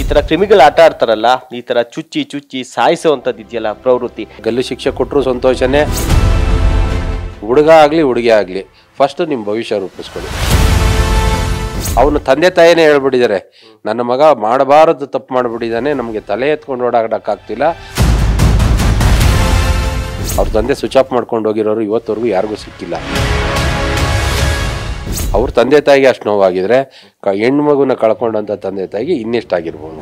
ಈ ತರ ಕ್ರಿಮಿಗಳು ಆಟ ಆಡ್ತಾರಲ್ಲ ಈ ತರ ಚುಚ್ಚಿ ಚುಚ್ಚಿ ಸಾಯಿಸುವಂತದ್ದು ಇದೆಯಲ್ಲ ಪ್ರವೃತ್ತಿ ಗಲ್ಲು ಶಿಕ್ಷೆ ಕೊಟ್ಟರು ಸಂತೋಷನೇ ಹುಡುಗ ಆಗಲಿ ಹುಡುಗಿ ಆಗಲಿ ಫಸ್ಟ್ ನಿಮ್ಮ ಭವಿಷ್ಯ ರೂಪಿಸ್ಕೊಳ್ಳಿ ಅವನು ತಂದೆ ತಾಯಿನೇ ಹೇಳ್ಬಿಟ್ಟಿದ್ದಾರೆ ನನ್ನ ಮಗ ಮಾಡಬಾರದು ತಪ್ಪು ಮಾಡಿಬಿಟ್ಟಿದ್ದಾನೆ ನಮಗೆ ತಲೆ ಎತ್ಕೊಂಡು ಓಡಾಡೋಕ್ಕಾಗ್ತಿಲ್ಲ ಅವ್ರ ತಂದೆ ಸ್ವಿಚ್ ಆಫ್ ಮಾಡ್ಕೊಂಡು ಹೋಗಿರೋರು ಇವತ್ತವರೆಗೂ ಯಾರಿಗೂ ಸಿಕ್ಕಿಲ್ಲ ಅವ್ರ ತಂದೆ ತಾಯಿಗೆ ಅಷ್ಟು ನೋವಾಗಿದ್ರೆ ಹೆಣ್ಣು ಮಗುನ ಕಳ್ಕೊಂಡಂತ ತಂದೆ ತಾಯಿಗೆ ಇನ್ನೆಷ್ಟಾಗಿರ್ಬೋದು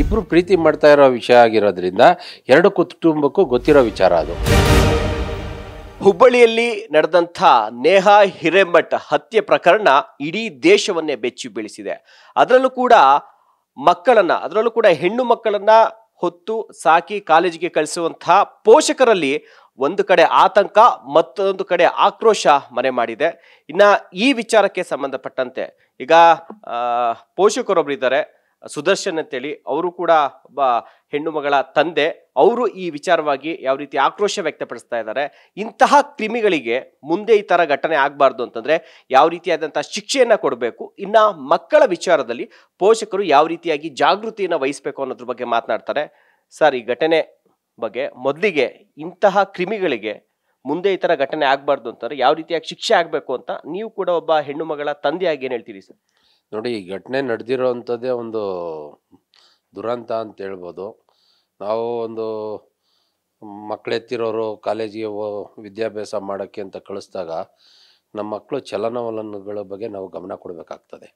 ಇಬ್ರು ಪ್ರೀತಿ ಮಾಡ್ತಾ ಇರೋ ವಿಷಯ ಆಗಿರೋದ್ರಿಂದ ಎರಡು ಕುಟುಂಬಕ್ಕೂ ಗೊತ್ತಿರೋ ವಿಚಾರ ಅದು ಹುಬ್ಬಳ್ಳಿಯಲ್ಲಿ ನಡೆದಂಥ ನೇಹಾ ಹಿರೇಮಠ್ ಹತ್ಯೆ ಪ್ರಕರಣ ಇಡೀ ದೇಶವನ್ನೇ ಬೆಚ್ಚಿ ಬೀಳಿಸಿದೆ ಅದರಲ್ಲೂ ಕೂಡ ಮಕ್ಕಳನ್ನ ಅದರಲ್ಲೂ ಕೂಡ ಹೆಣ್ಣು ಮಕ್ಕಳನ್ನ ಹೊತ್ತು ಸಾಕಿ ಕಾಲೇಜಿಗೆ ಕಳಿಸುವಂತಹ ಪೋಷಕರಲ್ಲಿ ಒಂದು ಕಡೆ ಆತಂಕ ಮತ್ತೊಂದು ಕಡೆ ಆಕ್ರೋಶ ಮನೆ ಮಾಡಿದೆ ಇನ್ನು ಈ ವಿಚಾರಕ್ಕೆ ಸಂಬಂಧಪಟ್ಟಂತೆ ಈಗ ಇದ್ದಾರೆ ಸುದರ್ಶನ್ ಅಂತೇಳಿ ಅವರು ಕೂಡ ಒಬ್ಬ ಹೆಣ್ಣು ಮಗಳ ತಂದೆ ಅವರು ಈ ವಿಚಾರವಾಗಿ ಯಾವ ರೀತಿ ಆಕ್ರೋಶ ವ್ಯಕ್ತಪಡಿಸ್ತಾ ಇದ್ದಾರೆ ಇಂತಹ ಕ್ರಿಮಿಗಳಿಗೆ ಮುಂದೆ ಈ ಥರ ಘಟನೆ ಆಗಬಾರ್ದು ಅಂತಂದರೆ ಯಾವ ರೀತಿಯಾದಂಥ ಶಿಕ್ಷೆಯನ್ನು ಕೊಡಬೇಕು ಇನ್ನು ಮಕ್ಕಳ ವಿಚಾರದಲ್ಲಿ ಪೋಷಕರು ಯಾವ ರೀತಿಯಾಗಿ ಜಾಗೃತಿಯನ್ನು ವಹಿಸಬೇಕು ಅನ್ನೋದ್ರ ಬಗ್ಗೆ ಮಾತನಾಡ್ತಾರೆ ಸರ್ ಈ ಘಟನೆ ಬಗ್ಗೆ ಮೊದಲಿಗೆ ಇಂತಹ ಕ್ರಿಮಿಗಳಿಗೆ ಮುಂದೆ ಈ ಥರ ಘಟನೆ ಆಗಬಾರ್ದು ಅಂತಾರೆ ಯಾವ ರೀತಿಯಾಗಿ ಶಿಕ್ಷೆ ಆಗಬೇಕು ಅಂತ ನೀವು ಕೂಡ ಒಬ್ಬ ಹೆಣ್ಣು ಮಗಳ ತಂದೆಯಾಗಿ ಏನು ಹೇಳ್ತೀರಿ ಸರ್ ನೋಡಿ ಈ ಘಟನೆ ನಡೆದಿರೋ ಅಂಥದ್ದೇ ಒಂದು ದುರಂತ ಅಂತ ಹೇಳ್ಬೋದು ನಾವು ಒಂದು ಮಕ್ಕಳೆತ್ತಿರೋರು ಕಾಲೇಜಿಗೆ ವಿದ್ಯಾಭ್ಯಾಸ ಮಾಡೋಕ್ಕೆ ಅಂತ ಕಳಿಸ್ದಾಗ ನಮ್ಮ ಮಕ್ಕಳು ಚಲನವಲನಗಳ ಬಗ್ಗೆ ನಾವು ಗಮನ ಕೊಡಬೇಕಾಗ್ತದೆ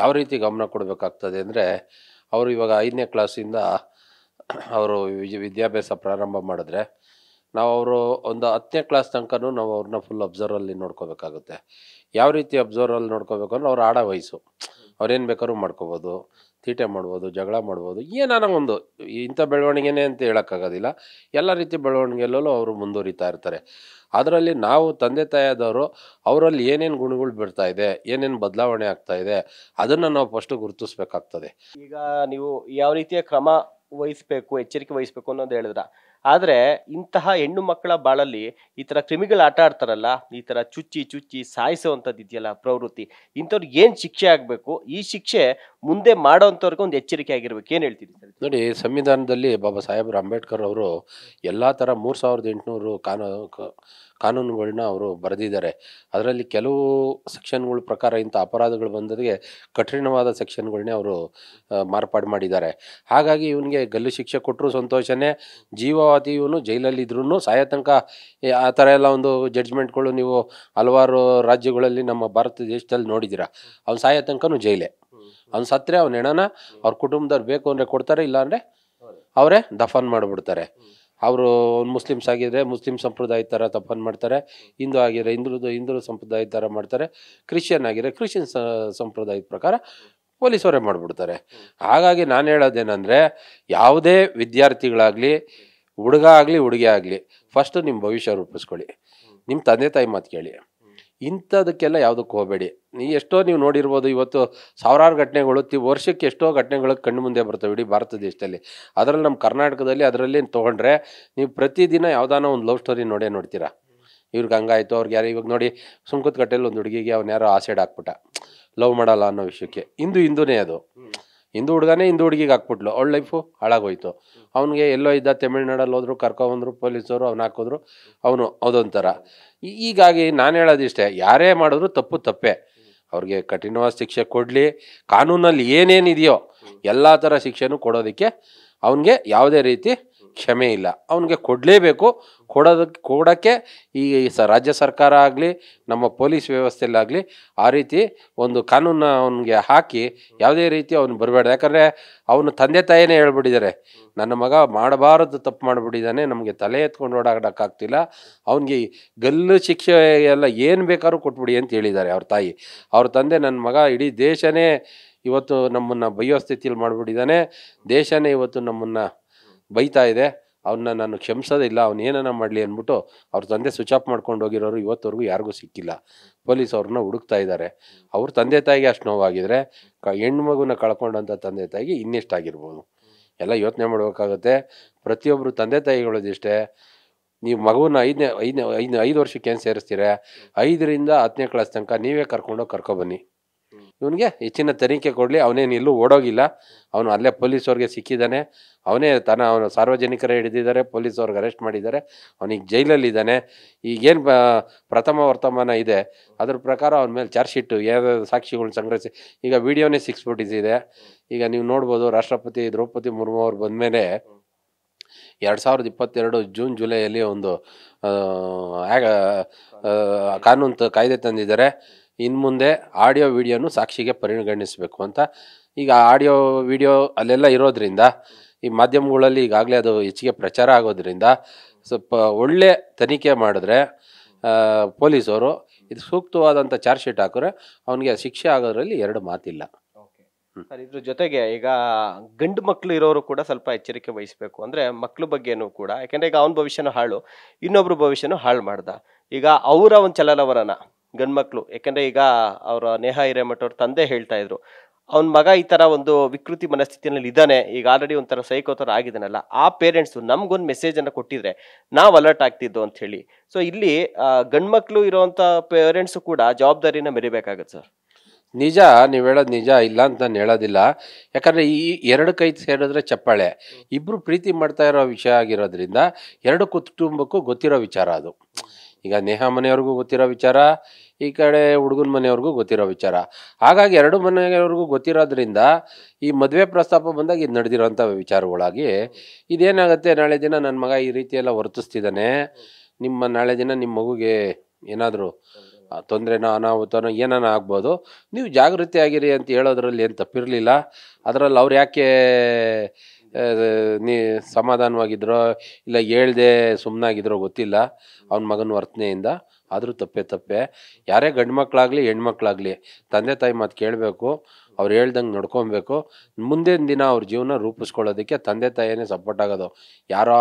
ಯಾವ ರೀತಿ ಗಮನ ಕೊಡಬೇಕಾಗ್ತದೆ ಅಂದರೆ ಅವರು ಇವಾಗ ಐದನೇ ಕ್ಲಾಸಿಂದ ಅವರು ವಿದ್ಯಾಭ್ಯಾಸ ಪ್ರಾರಂಭ ಮಾಡಿದ್ರೆ ನಾವು ಅವರು ಒಂದು ಹತ್ತನೇ ಕ್ಲಾಸ್ ತನಕನೂ ನಾವು ಅವ್ರನ್ನ ಫುಲ್ ಅಬ್ಸರ್ವಲ್ಲಿ ನೋಡ್ಕೋಬೇಕಾಗುತ್ತೆ ಯಾವ ರೀತಿ ಅಬ್ಸರ್ವಲ್ಲಿ ನೋಡ್ಕೋಬೇಕು ಅಂದ್ರೆ ಅವ್ರು ಆಡ ವಯಸ್ಸು ಅವ್ರೇನು ಬೇಕಾದ್ರೂ ಮಾಡ್ಕೋಬೋದು ತೀಟೆ ಮಾಡ್ಬೋದು ಜಗಳ ಮಾಡ್ಬೋದು ಏನಾನ ಒಂದು ಇಂಥ ಬೆಳವಣಿಗೆನೇ ಅಂತ ಹೇಳೋಕ್ಕಾಗೋದಿಲ್ಲ ಎಲ್ಲ ರೀತಿ ಬೆಳವಣಿಗೆಯಲ್ಲೂ ಅವರು ಮುಂದುವರಿತಾ ಇರ್ತಾರೆ ಅದರಲ್ಲಿ ನಾವು ತಂದೆ ತಾಯಿಯಾದವರು ಅವರಲ್ಲಿ ಏನೇನು ಗುಣಗಳು ಬಿಡ್ತಾ ಇದೆ ಏನೇನು ಬದಲಾವಣೆ ಆಗ್ತಾ ಇದೆ ಅದನ್ನು ನಾವು ಫಸ್ಟು ಗುರುತಿಸ್ಬೇಕಾಗ್ತದೆ ಈಗ ನೀವು ಯಾವ ರೀತಿಯ ಕ್ರಮ ವಹಿಸ್ಬೇಕು ಎಚ್ಚರಿಕೆ ವಹಿಸ್ಬೇಕು ಅನ್ನೋದು ಹೇಳಿದ್ರ ಆದರೆ ಇಂತಹ ಹೆಣ್ಣು ಮಕ್ಕಳ ಬಾಳಲ್ಲಿ ಈ ಥರ ಕ್ರಿಮಿಗಳು ಆಟ ಆಡ್ತಾರಲ್ಲ ಈ ಥರ ಚುಚ್ಚಿ ಚುಚ್ಚಿ ಸಾಯಿಸುವಂಥದ್ದು ಇದೆಯಲ್ಲ ಪ್ರವೃತ್ತಿ ಇಂಥವ್ರಿಗೆ ಏನು ಶಿಕ್ಷೆ ಆಗಬೇಕು ಈ ಶಿಕ್ಷೆ ಮುಂದೆ ಮಾಡೋವಂಥವ್ರಿಗೆ ಒಂದು ಎಚ್ಚರಿಕೆ ಆಗಿರ್ಬೇಕು ಏನು ಹೇಳ್ತೀರಿ ನೋಡಿ ಸಂವಿಧಾನದಲ್ಲಿ ಬಾಬಾ ಸಾಹೇಬ್ರ ಅಂಬೇಡ್ಕರ್ ಅವರು ಎಲ್ಲ ಥರ ಮೂರು ಸಾವಿರದ ಎಂಟುನೂರು ಕಾನೂನು ಕಾನೂನುಗಳನ್ನ ಅವರು ಬರೆದಿದ್ದಾರೆ ಅದರಲ್ಲಿ ಕೆಲವು ಸೆಕ್ಷನ್ಗಳ ಪ್ರಕಾರ ಇಂಥ ಅಪರಾಧಗಳು ಬಂದದಿಗೆ ಕಠಿಣವಾದ ಸೆಕ್ಷನ್ಗಳನ್ನೇ ಅವರು ಮಾರ್ಪಾಡು ಮಾಡಿದ್ದಾರೆ ಹಾಗಾಗಿ ಇವನಿಗೆ ಗಲ್ಲು ಶಿಕ್ಷೆ ಕೊಟ್ಟರು ಸಂತೋಷನೇ ಜೀವಾವಧಿ ಇವನು ಜೈಲಲ್ಲಿದ್ರೂ ಸಾಯ ಆ ಥರ ಎಲ್ಲ ಒಂದು ಜಡ್ಜ್ಮೆಂಟ್ಗಳು ನೀವು ಹಲವಾರು ರಾಜ್ಯಗಳಲ್ಲಿ ನಮ್ಮ ಭಾರತ ದೇಶದಲ್ಲಿ ನೋಡಿದ್ದೀರಾ ಅವ್ನು ಸಾಯ ತನಕನೂ ಜೈಲೇ ಅವ್ನು ಸತ್ತರೆ ಅವ್ನ ಹೆಣನ ಅವ್ರ ಕುಟುಂಬದವ್ರು ಬೇಕು ಅಂದರೆ ಕೊಡ್ತಾರೆ ಇಲ್ಲಾಂದರೆ ಅವರೇ ದಫನ್ ಮಾಡಿಬಿಡ್ತಾರೆ ಅವರು ಮುಸ್ಲಿಮ್ಸ್ ಆಗಿದ್ರೆ ಮುಸ್ಲಿಂ ಸಂಪ್ರದಾಯದ ಥರ ತಪ್ಪನ್ನು ಮಾಡ್ತಾರೆ ಹಿಂದೂ ಆಗಿದ್ರೆ ಹಿಂದೂ ಹಿಂದೂ ಸಂಪ್ರದಾಯದ ಥರ ಮಾಡ್ತಾರೆ ಕ್ರಿಶ್ಚಿಯನ್ ಆಗಿದ್ರೆ ಕ್ರಿಶ್ಚಿಯನ್ ಸಂಪ್ರದಾಯದ ಪ್ರಕಾರ ಪೊಲೀಸವರೇ ಮಾಡಿಬಿಡ್ತಾರೆ ಹಾಗಾಗಿ ನಾನು ಹೇಳೋದೇನೆಂದರೆ ಯಾವುದೇ ವಿದ್ಯಾರ್ಥಿಗಳಾಗಲಿ ಹುಡುಗ ಆಗಲಿ ಹುಡುಗಿ ಆಗಲಿ ಫಸ್ಟು ನಿಮ್ಮ ಭವಿಷ್ಯ ರೂಪಿಸ್ಕೊಳ್ಳಿ ನಿಮ್ಮ ತಂದೆ ತಾಯಿ ಮಾತು ಕೇಳಿ ಇಂಥದಕ್ಕೆಲ್ಲ ಯಾವುದಕ್ಕೆ ಹೋಗಬೇಡಿ ನೀ ಎಷ್ಟೋ ನೀವು ನೋಡಿರ್ಬೋದು ಇವತ್ತು ಸಾವಿರಾರು ಘಟನೆಗಳು ವರ್ಷಕ್ಕೆ ಎಷ್ಟೋ ಘಟನೆಗಳು ಕಣ್ಣು ಮುಂದೆ ಬರ್ತವೆ ಇಡೀ ಭಾರತ ದೇಶದಲ್ಲಿ ಅದರಲ್ಲಿ ನಮ್ಮ ಕರ್ನಾಟಕದಲ್ಲಿ ಅದರಲ್ಲಿ ತೊಗೊಂಡ್ರೆ ನೀವು ಪ್ರತಿದಿನ ಯಾವುದಾನ ಒಂದು ಲವ್ ಸ್ಟೋರಿ ನೋಡೇ ನೋಡ್ತೀರಾ ಇವ್ರಿಗೆ ಹಂಗಾಯಿತು ಅವ್ರಿಗೆ ಯಾರು ಇವಾಗ ನೋಡಿ ಸುಂಕದ ಕಟ್ಟೆಯಲ್ಲಿ ಒಂದು ಹುಡುಗಿಗೆ ಅವ್ನು ಯಾರೋ ಆಸೆಡ್ ಹಾಕ್ಬಿಟ್ಟ ಲವ್ ಮಾಡಲ್ಲ ಅನ್ನೋ ವಿಷಯಕ್ಕೆ ಇಂದು ಹಿಂದೂ ಅದು ಹಿಂದೂ ಹುಡುಗನೇ ಹಿಂದೂ ಹುಡುಗಿಗೆ ಹಾಕ್ಬಿಟ್ಲು ಅವಳ ಲೈಫು ಹಾಳಾಗೋಯ್ತು ಅವನಿಗೆ ಎಲ್ಲೋ ಇದ್ದ ತಮಿಳ್ನಾಡಲ್ಲಿ ಹೋದ್ರು ಕರ್ಕೊಬಂದ್ರು ಪೊಲೀಸರು ಅವ್ನು ಹಾಕಿದ್ರು ಅವನು ಅದೊಂಥರ ಹೀಗಾಗಿ ನಾನು ಹೇಳೋದಿಷ್ಟೇ ಯಾರೇ ಮಾಡಿದ್ರು ತಪ್ಪು ತಪ್ಪೇ ಅವ್ರಿಗೆ ಕಠಿಣವಾದ ಶಿಕ್ಷೆ ಕೊಡಲಿ ಕಾನೂನಲ್ಲಿ ಏನೇನಿದೆಯೋ ಎಲ್ಲ ಥರ ಶಿಕ್ಷೆನೂ ಕೊಡೋದಕ್ಕೆ ಅವನಿಗೆ ಯಾವುದೇ ರೀತಿ ಕ್ಷಮೆ ಇಲ್ಲ ಅವನಿಗೆ ಕೊಡಲೇಬೇಕು ಕೊಡೋದಕ್ಕೆ ಕೊಡೋಕ್ಕೆ ಈ ಸ ರಾಜ್ಯ ಸರ್ಕಾರ ಆಗಲಿ ನಮ್ಮ ಪೊಲೀಸ್ ವ್ಯವಸ್ಥೆಯಲ್ಲಾಗಲಿ ಆ ರೀತಿ ಒಂದು ಕಾನೂನ ಅವನಿಗೆ ಹಾಕಿ ಯಾವುದೇ ರೀತಿ ಅವನು ಬರಬೇಡ ಯಾಕಂದರೆ ಅವನು ತಂದೆ ತಾಯಿನೇ ಹೇಳ್ಬಿಟ್ಟಿದ್ದಾರೆ ನನ್ನ ಮಗ ಮಾಡಬಾರದು ತಪ್ಪು ಮಾಡಿಬಿಟ್ಟಿದ್ದಾನೆ ನಮಗೆ ತಲೆ ಎತ್ಕೊಂಡು ಓಡಾಡೋಕ್ಕಾಗ್ತಿಲ್ಲ ಅವನಿಗೆ ಗಲ್ಲು ಶಿಕ್ಷೆ ಎಲ್ಲ ಏನು ಬೇಕಾದ್ರೂ ಕೊಟ್ಬಿಡಿ ಅಂತ ಹೇಳಿದ್ದಾರೆ ಅವ್ರ ತಾಯಿ ಅವ್ರ ತಂದೆ ನನ್ನ ಮಗ ಇಡೀ ದೇಶನೇ ಇವತ್ತು ನಮ್ಮನ್ನು ಬಯ್ಯೋ ಸ್ಥಿತಿಯಲ್ಲಿ ಮಾಡಿಬಿಟ್ಟಿದ್ದಾನೆ ದೇಶನೇ ಇವತ್ತು ನಮ್ಮನ್ನು ಬೈತಾ ಇದೆ ಅವನ್ನ ನಾನು ಕ್ಷಮಿಸೋದಿಲ್ಲ ಅವ್ನು ಏನನ್ನ ಮಾಡಲಿ ಅಂದ್ಬಿಟ್ಟು ಅವ್ರ ತಂದೆ ಸ್ವಿಚ್ ಆಫ್ ಮಾಡ್ಕೊಂಡು ಹೋಗಿರೋರು ಇವತ್ತವರೆಗೂ ಯಾರಿಗೂ ಸಿಕ್ಕಿಲ್ಲ ಪೊಲೀಸ್ ಅವ್ರನ್ನ ಹುಡುಕ್ತಾ ಇದ್ದಾರೆ ಅವ್ರ ತಂದೆ ತಾಯಿಗೆ ಅಷ್ಟು ನೋವಾಗಿದ್ರೆ ಕ ಹೆಣ್ಣು ಮಗುನ ಕಳ್ಕೊಂಡಂಥ ತಂದೆ ತಾಯಿಗೆ ಇನ್ನೆಷ್ಟಾಗಿರ್ಬೋದು ಎಲ್ಲ ಯೋಚನೆ ಮಾಡಬೇಕಾಗುತ್ತೆ ಪ್ರತಿಯೊಬ್ಬರು ತಂದೆ ತಾಯಿಗಳದಿಷ್ಟೇ ನೀವು ಮಗುವನ್ನ ಐದನೇ ಐದನೇ ಐದು ಐದು ವರ್ಷಕ್ಕೆ ಏನು ಸೇರಿಸ್ತೀರ ಐದರಿಂದ ಹತ್ತನೇ ಕ್ಲಾಸ್ ತನಕ ನೀವೇ ಕರ್ಕೊಂಡೋಗಿ ಕರ್ಕೊಬನ್ನಿ ಇವನಿಗೆ ಹೆಚ್ಚಿನ ತನಿಖೆ ಕೊಡಲಿ ಅವನೇನು ಇಲ್ಲೂ ಓಡೋಗಿಲ್ಲ ಅವನು ಅಲ್ಲೇ ಪೊಲೀಸವ್ರಿಗೆ ಸಿಕ್ಕಿದ್ದಾನೆ ಅವನೇ ತಾನ ಅವನು ಸಾರ್ವಜನಿಕರೇ ಹಿಡಿದಿದ್ದಾರೆ ಪೊಲೀಸವ್ರಿಗೆ ಅರೆಸ್ಟ್ ಮಾಡಿದ್ದಾರೆ ಅವನಿಗೆ ಜೈಲಲ್ಲಿದ್ದಾನೆ ಈಗೇನು ಪ್ರಥಮ ವರ್ತಮಾನ ಇದೆ ಅದ್ರ ಪ್ರಕಾರ ಅವನ ಮೇಲೆ ಚಾರ್ಜ್ ಶೀಟು ಯಾವ್ಯಾವ ಸಾಕ್ಷಿಗಳನ್ನ ಸಂಗ್ರಹಿಸಿ ಈಗ ವಿಡಿಯೋನೇ ಸಿಕ್ಸ್ ಇದೆ ಈಗ ನೀವು ನೋಡ್ಬೋದು ರಾಷ್ಟ್ರಪತಿ ದ್ರೌಪದಿ ಮುರ್ಮು ಅವ್ರು ಬಂದಮೇಲೆ ಎರಡು ಸಾವಿರದ ಇಪ್ಪತ್ತೆರಡು ಜೂನ್ ಜುಲೈಯಲ್ಲಿ ಒಂದು ಕಾನೂನು ಕಾಯ್ದೆ ತಂದಿದ್ದಾರೆ ಇನ್ನು ಮುಂದೆ ಆಡಿಯೋ ವಿಡಿಯೋನು ಸಾಕ್ಷಿಗೆ ಪರಿಗಣಿಸಬೇಕು ಅಂತ ಈಗ ಆಡಿಯೋ ವಿಡಿಯೋ ಅಲ್ಲೆಲ್ಲ ಇರೋದ್ರಿಂದ ಈ ಮಾಧ್ಯಮಗಳಲ್ಲಿ ಈಗಾಗಲೇ ಅದು ಹೆಚ್ಚಿಗೆ ಪ್ರಚಾರ ಆಗೋದ್ರಿಂದ ಸ್ವಲ್ಪ ಒಳ್ಳೆ ತನಿಖೆ ಮಾಡಿದ್ರೆ ಪೊಲೀಸವರು ಇದು ಸೂಕ್ತವಾದಂಥ ಚಾರ್ಜ್ ಶೀಟ್ ಹಾಕಿದ್ರೆ ಅವನಿಗೆ ಶಿಕ್ಷೆ ಆಗೋದ್ರಲ್ಲಿ ಎರಡು ಮಾತಿಲ್ಲ ಸರ್ ಇದ್ರ ಜೊತೆಗೆ ಈಗ ಗಂಡು ಮಕ್ಕಳು ಇರೋರು ಕೂಡ ಸ್ವಲ್ಪ ಎಚ್ಚರಿಕೆ ವಹಿಸಬೇಕು ಅಂದ್ರೆ ಮಕ್ಕಳ ಬಗ್ಗೆನೂ ಕೂಡ ಯಾಕಂದ್ರೆ ಈಗ ಅವನ ಭವಿಷ್ಯನೂ ಹಾಳು ಇನ್ನೊಬ್ಬರು ಭವಿಷ್ಯನೂ ಹಾಳು ಮಾಡ್ದ ಈಗ ಅವರ ಒಂದು ಚಲನವರನ ಗಂಡ್ಮಕ್ಳು ಯಾಕೆಂದರೆ ಈಗ ಅವರ ನೇಹ ಅವ್ರ ತಂದೆ ಹೇಳ್ತಾ ಇದ್ರು ಅವನ ಮಗ ಈ ಥರ ಒಂದು ವಿಕೃತಿ ಮನಸ್ಥಿತಿಯಲ್ಲಿ ಇದ್ದಾನೆ ಈಗ ಆಲ್ರೆಡಿ ಒಂಥರ ಸೈಕೋತರ ಆಗಿದ್ದಾನಲ್ಲ ಆ ಪೇರೆಂಟ್ಸು ನಮಗೊಂದು ಮೆಸೇಜನ್ನು ಕೊಟ್ಟಿದ್ರೆ ನಾವು ಅಲರ್ಟ್ ಆಗ್ತಿದ್ದು ಅಂತ ಹೇಳಿ ಸೊ ಇಲ್ಲಿ ಗಂಡ್ಮಕ್ಳು ಇರೋವಂಥ ಪೇರೆಂಟ್ಸು ಕೂಡ ಜವಾಬ್ದಾರಿನ ಮೆರಿಬೇಕಾಗತ್ತೆ ಸರ್ ನಿಜ ನೀವು ಹೇಳೋದು ನಿಜ ಇಲ್ಲ ಅಂತ ನಾನು ಹೇಳೋದಿಲ್ಲ ಯಾಕಂದರೆ ಈ ಎರಡು ಕೈ ಸೇರಿದ್ರೆ ಚಪ್ಪಾಳೆ ಇಬ್ಬರು ಪ್ರೀತಿ ಮಾಡ್ತಾ ಇರೋ ವಿಷಯ ಆಗಿರೋದ್ರಿಂದ ಎರಡು ಕುಟುಂಬಕ್ಕೂ ಗೊತ್ತಿರೋ ವಿಚಾರ ಅದು ಈಗ ನೇಹ ಮನೆಯವ್ರಿಗೂ ಗೊತ್ತಿರೋ ವಿಚಾರ ಈ ಕಡೆ ಹುಡುಗನ ಮನೆಯವ್ರಿಗೂ ಗೊತ್ತಿರೋ ವಿಚಾರ ಹಾಗಾಗಿ ಎರಡು ಮನೆಯವ್ರಿಗೂ ಗೊತ್ತಿರೋದ್ರಿಂದ ಈ ಮದುವೆ ಪ್ರಸ್ತಾಪ ಬಂದಾಗ ಇದು ನಡೆದಿರೋಂಥ ವಿಚಾರಗಳಾಗಿ ಇದೇನಾಗುತ್ತೆ ನಾಳೆ ದಿನ ನನ್ನ ಮಗ ಈ ರೀತಿಯೆಲ್ಲ ವರ್ತಿಸ್ತಿದ್ದಾನೆ ನಿಮ್ಮ ನಾಳೆ ದಿನ ನಿಮ್ಮ ಮಗುಗೆ ಏನಾದರೂ ತೊಂದರೆನೋ ಅನಾಹುತನೋ ಏನಾನ ಆಗ್ಬೋದು ನೀವು ಜಾಗೃತಿ ಆಗಿರಿ ಅಂತ ಹೇಳೋದ್ರಲ್ಲಿ ಏನು ತಪ್ಪಿರಲಿಲ್ಲ ಅದರಲ್ಲಿ ಅವ್ರು ಯಾಕೆ ನೀ ಸಮಾಧಾನವಾಗಿದ್ರೋ ಇಲ್ಲ ಹೇಳ್ದೆ ಸುಮ್ಮನಾಗಿದ್ರೋ ಗೊತ್ತಿಲ್ಲ ಅವನ ಮಗನ ವರ್ತನೆಯಿಂದ ಆದರೂ ತಪ್ಪೇ ತಪ್ಪೆ ಯಾರೇ ಗಂಡು ಮಕ್ಕಳಾಗಲಿ ಹೆಣ್ಮಕ್ಳಾಗಲಿ ತಂದೆ ತಾಯಿ ಮಾತು ಕೇಳಬೇಕು ಅವ್ರು ಹೇಳ್ದಂಗೆ ನೋಡ್ಕೊಬೇಕು ಮುಂದಿನ ದಿನ ಅವ್ರ ಜೀವನ ರೂಪಿಸ್ಕೊಳ್ಳೋದಕ್ಕೆ ತಂದೆ ತಾಯಿನೇ ಸಪೋರ್ಟ್ ಆಗೋದು ಯಾರೋ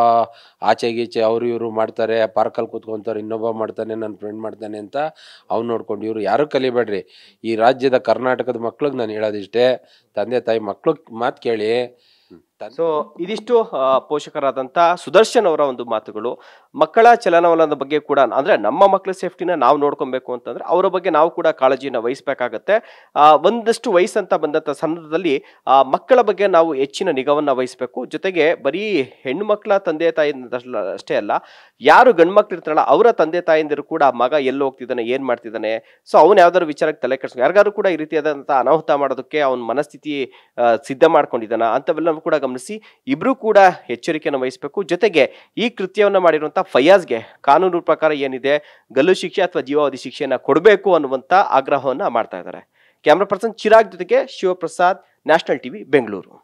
ಆಚೆ ಗೀಚೆ ಅವರು ಇವರು ಮಾಡ್ತಾರೆ ಪಾರ್ಕಲ್ಲಿ ಕೂತ್ಕೊತಾರೆ ಇನ್ನೊಬ್ಬ ಮಾಡ್ತಾನೆ ನನ್ನ ಫ್ರೆಂಡ್ ಮಾಡ್ತಾನೆ ಅಂತ ಅವ್ನು ನೋಡ್ಕೊಂಡು ಇವರು ಯಾರೂ ಕಲಿಬೇಡ್ರಿ ಈ ರಾಜ್ಯದ ಕರ್ನಾಟಕದ ಮಕ್ಳಿಗೆ ನಾನು ಹೇಳೋದಿಷ್ಟೇ ತಂದೆ ತಾಯಿ ಮಕ್ಳಿಗೆ ಮಾತು ಕೇಳಿ ಸೊ ಇದಿಷ್ಟು ಪೋಷಕರಾದಂಥ ಸುದರ್ಶನ್ ಅವರ ಒಂದು ಮಾತುಗಳು ಮಕ್ಕಳ ಚಲನವಲನದ ಬಗ್ಗೆ ಕೂಡ ಅಂದ್ರೆ ನಮ್ಮ ಮಕ್ಕಳ ಸೇಫ್ಟಿನ ನಾವು ನೋಡ್ಕೊಬೇಕು ಅಂತಂದ್ರೆ ಅವರ ಬಗ್ಗೆ ನಾವು ಕೂಡ ಕಾಳಜಿನ ವಹಿಸಬೇಕಾಗತ್ತೆ ಒಂದಷ್ಟು ವಯಸ್ಸಂತ ಬಂದಂತ ಸಂದರ್ಭದಲ್ಲಿ ಮಕ್ಕಳ ಬಗ್ಗೆ ನಾವು ಹೆಚ್ಚಿನ ನಿಗವನ್ನ ವಹಿಸಬೇಕು ಜೊತೆಗೆ ಬರೀ ಹೆಣ್ಣು ಮಕ್ಕಳ ತಂದೆ ತಾಯಿ ಅಷ್ಟೇ ಅಲ್ಲ ಯಾರು ಗಂಡು ಮಕ್ಳು ಇರ್ತಾರಲ್ಲ ಅವರ ತಂದೆ ತಾಯಿಂದಿರು ಕೂಡ ಮಗ ಎಲ್ಲಿ ಹೋಗ್ತಿದ್ದಾನೆ ಏನು ಮಾಡ್ತಿದ್ದಾನೆ ಸೊ ಅವ್ನು ಯಾವ್ದಾದ್ರು ವಿಚಾರಕ್ಕೆ ತಲೆ ಕೆಡಿಸ್ಕೊಂಡು ಯಾರಿಗಾರು ಕೂಡ ಈ ರೀತಿಯಾದಂಥ ಅನಾಹುತ ಮಾಡೋದಕ್ಕೆ ಅವನ ಮನಸ್ಥಿತಿ ಸಿದ್ಧ ಮಾಡ್ಕೊಂಡಿದ್ದಾನ ಅಂತವೆಲ್ಲ ಕೂಡ ಗಮನಿಸಿ ಕೂಡ ಎಚ್ಚರಿಕೆಯನ್ನು ವಹಿಸಬೇಕು ಜೊತೆಗೆ ಈ ಕೃತ್ಯವನ್ನು ಮಾಡಿರುವಂಥ ಫಯಾಜ್ಗೆ ಕಾನೂನು ಪ್ರಕಾರ ಏನಿದೆ ಗಲ್ಲು ಶಿಕ್ಷೆ ಅಥವಾ ಜೀವಾವಧಿ ಶಿಕ್ಷೆಯನ್ನು ಕೊಡಬೇಕು ಅನ್ನುವಂಥ ಆಗ್ರಹವನ್ನು ಮಾಡ್ತಾ ಇದ್ದಾರೆ ಕ್ಯಾಮ್ರಾ ಪರ್ಸನ್ ಚಿರಾಗ್ ಜೊತೆಗೆ ಶಿವಪ್ರಸಾದ್ ನ್ಯಾಷನಲ್ ಟಿವಿ ಬೆಂಗಳೂರು